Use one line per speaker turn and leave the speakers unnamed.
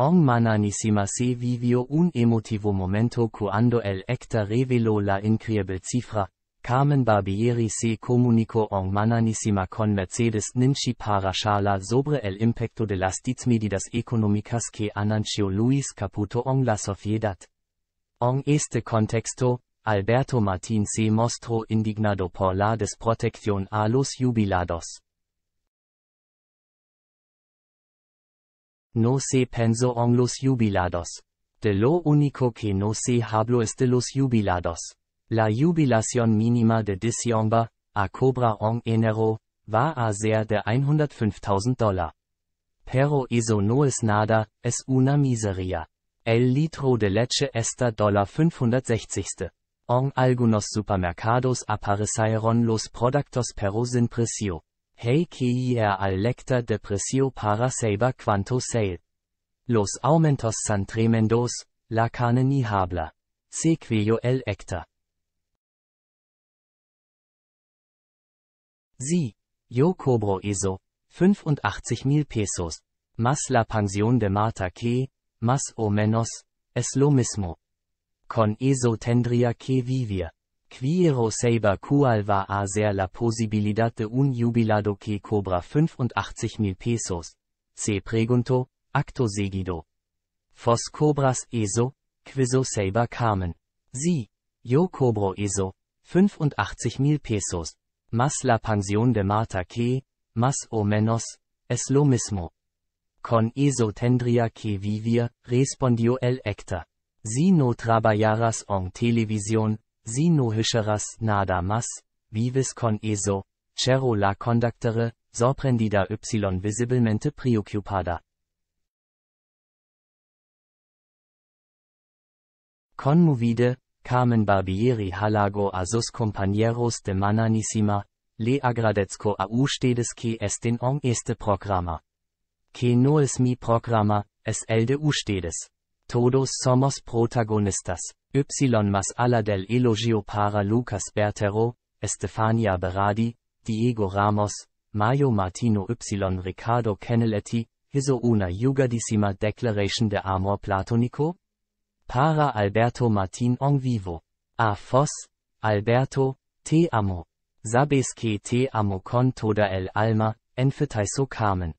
Ormananissimase vivio un emotivo momento cuando el acta reveló la increíble cifra, Carmen Barbieri se comunicó en mananissima con Mercedes Ninchi para charla sobre el impacto de las medidas económicas que anunció Luis Caputo en la sociedad. En este contexto, Alberto Martín se mostró indignado por la desprotección a los jubilados.
No se pensoron los jubilados.
De lo único que no se hablo es de los jubilados. La jubilación mínima de diciembre, a cobra en enero, va a ser de 105.000 dólar. Pero eso no es nada, es una miseria. El litro de leche está dólar 560. En algunos supermercados aparecieron los productos pero sin precio. Heikii er al lector depressio para saber quanto sale. Los aumentos san tremendos, la cane ni habla. Sequio el ector.
Sie, yo cobro eso,
85 mil pesos, mas la pensión de Marta que, mas o menos, es lo mismo. Con eso tendría que vivir. Quiero saber cuál va a ser la posibilidad de un jubilado que cobra 85 mil pesos. Se pregunto, acto seguido. Fos cobras eso, quiso saber Carmen. Sí, yo cobro eso, 85 mil pesos. Más la pensión de Marta que, más o menos, es lo mismo. Con eso tendría que vivir, respondió el Hector. Si no trabajaras en televisión, si no sinohischeras nada más, vives con eso, cero la conductere, sorprendida y
visiblemente preocupada.
Conmovide, Carmen Barbieri halago a sus compañeros de mananissima, le agradezco a ustedes que estén en este programa. Que no es mi programa, es el de ustedes. Todos somos protagonistas. Y más ala del elogio para Lucas Bertero, Estefania Berardi, Diego Ramos, Mayo Martino Y Ricardo Canelletti, hizo una jugadísima declaration de amor platonico? Para Alberto Martín en vivo. A fos, Alberto, te amo. Sabes que te amo con toda el alma, enfetaiso
Carmen.